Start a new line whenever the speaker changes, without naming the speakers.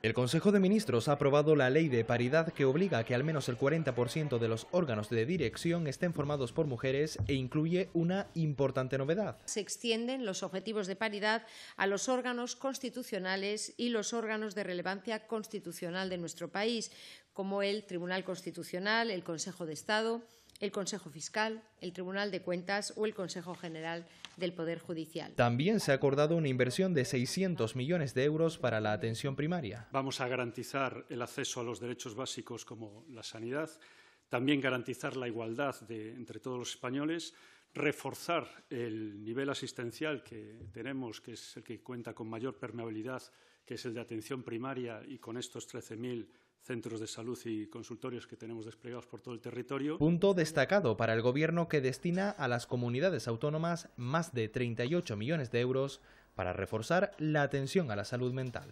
El Consejo de Ministros ha aprobado la ley de paridad que obliga a que al menos el 40% de los órganos de dirección estén formados por mujeres e incluye una importante novedad.
Se extienden los objetivos de paridad a los órganos constitucionales y los órganos de relevancia constitucional de nuestro país, como el Tribunal Constitucional, el Consejo de Estado, el Consejo Fiscal, el Tribunal de Cuentas o el Consejo General del Poder Judicial.
También se ha acordado una inversión de 600 millones de euros para la atención primaria.
Vamos a garantizar el acceso a los derechos básicos como la sanidad, también garantizar la igualdad entre todos los españoles, reforzar el nivel asistencial que tenemos, que es el que cuenta con mayor permeabilidad, que es el de atención primaria, y con estos 13.000 centros de salud y consultorios que tenemos desplegados por todo el territorio.
Punto destacado para el Gobierno que destina a las comunidades autónomas más de 38 millones de euros para reforzar la atención a la salud mental.